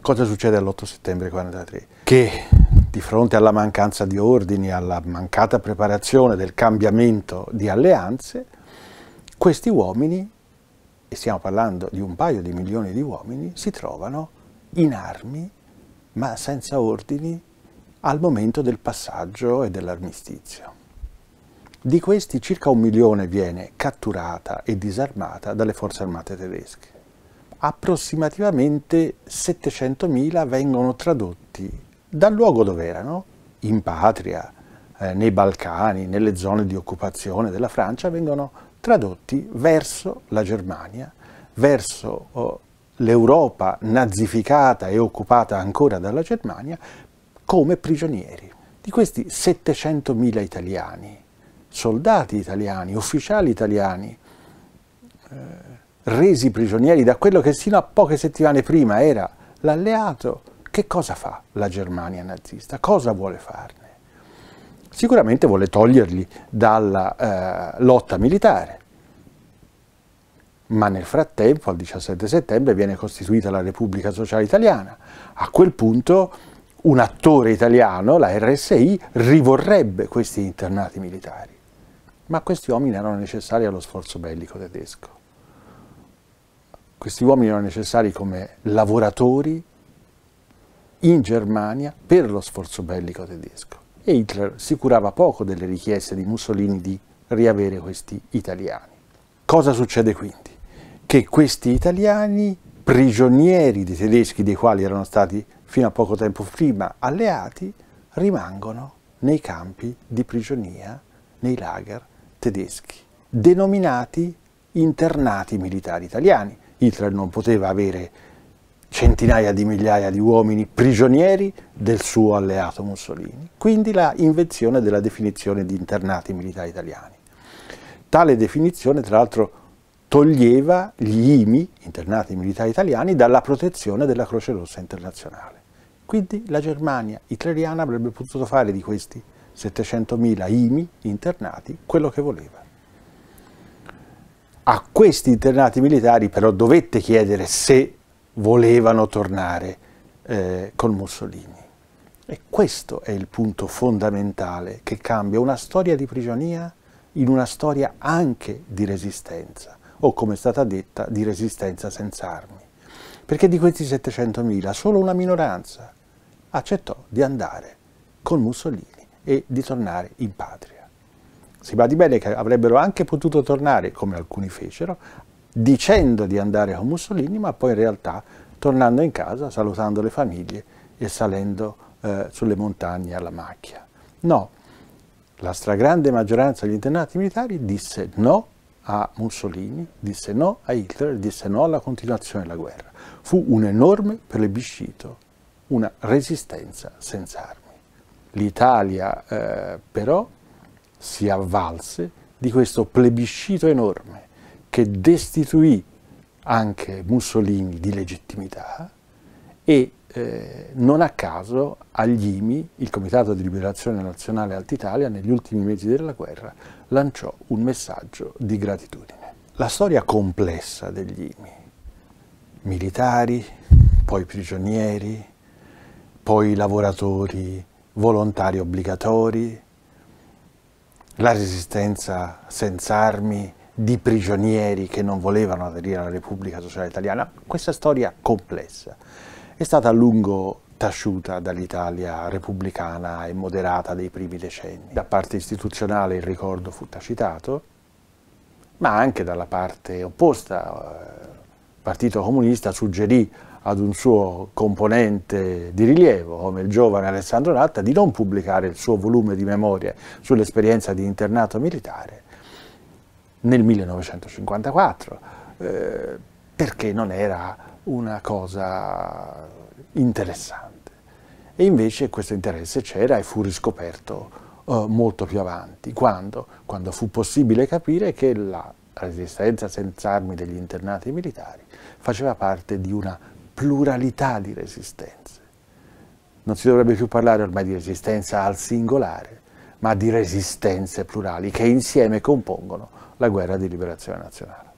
Cosa succede all'8 settembre 43? Che di fronte alla mancanza di ordini, alla mancata preparazione del cambiamento di alleanze, questi uomini, e stiamo parlando di un paio di milioni di uomini, si trovano in armi ma senza ordini al momento del passaggio e dell'armistizio. Di questi circa un milione viene catturata e disarmata dalle forze armate tedesche approssimativamente 700.000 vengono tradotti dal luogo dove erano, in patria, eh, nei Balcani, nelle zone di occupazione della Francia, vengono tradotti verso la Germania, verso oh, l'Europa nazificata e occupata ancora dalla Germania come prigionieri. Di questi 700.000 italiani, soldati italiani, ufficiali italiani, eh, resi prigionieri da quello che sino a poche settimane prima era l'alleato, che cosa fa la Germania nazista? Cosa vuole farne? Sicuramente vuole toglierli dalla eh, lotta militare, ma nel frattempo, al 17 settembre, viene costituita la Repubblica Sociale Italiana. A quel punto un attore italiano, la RSI, rivorrebbe questi internati militari, ma questi uomini erano necessari allo sforzo bellico tedesco questi uomini erano necessari come lavoratori in Germania per lo sforzo bellico tedesco e Hitler si curava poco delle richieste di Mussolini di riavere questi italiani. Cosa succede quindi? Che questi italiani, prigionieri dei tedeschi dei quali erano stati fino a poco tempo prima alleati, rimangono nei campi di prigionia, nei lager tedeschi, denominati internati militari italiani, Hitler non poteva avere centinaia di migliaia di uomini prigionieri del suo alleato Mussolini. Quindi la invenzione della definizione di internati militari italiani. Tale definizione, tra l'altro, toglieva gli IMI, internati militari italiani, dalla protezione della Croce Rossa internazionale. Quindi la Germania hitleriana avrebbe potuto fare di questi 700.000 IMI internati quello che voleva. A questi internati militari però dovette chiedere se volevano tornare eh, con Mussolini. E questo è il punto fondamentale che cambia una storia di prigionia in una storia anche di resistenza, o come è stata detta, di resistenza senza armi. Perché di questi 700.000 solo una minoranza accettò di andare con Mussolini e di tornare in patria. Si badi bene che avrebbero anche potuto tornare, come alcuni fecero, dicendo di andare con Mussolini, ma poi in realtà tornando in casa, salutando le famiglie e salendo eh, sulle montagne alla macchia. No, la stragrande maggioranza degli internati militari disse no a Mussolini, disse no a Hitler, disse no alla continuazione della guerra. Fu un enorme plebiscito, una resistenza senza armi. L'Italia eh, però si avvalse di questo plebiscito enorme che destituì anche Mussolini di legittimità e eh, non a caso agli IMI, il Comitato di Liberazione Nazionale Italia, negli ultimi mesi della guerra lanciò un messaggio di gratitudine. La storia complessa degli IMI, militari, poi prigionieri, poi lavoratori volontari obbligatori, la resistenza senza armi di prigionieri che non volevano aderire alla Repubblica Sociale Italiana. Questa storia complessa è stata a lungo tasciuta dall'Italia repubblicana e moderata dei primi decenni. Da parte istituzionale il ricordo fu tacitato, ma anche dalla parte opposta. Il eh, Partito Comunista suggerì ad un suo componente di rilievo, come il giovane Alessandro Natta, di non pubblicare il suo volume di memorie sull'esperienza di internato militare nel 1954, eh, perché non era una cosa interessante. E invece questo interesse c'era e fu riscoperto eh, molto più avanti, quando? quando fu possibile capire che la resistenza senza armi degli internati militari faceva parte di una pluralità di resistenze. Non si dovrebbe più parlare ormai di resistenza al singolare, ma di resistenze plurali che insieme compongono la guerra di liberazione nazionale.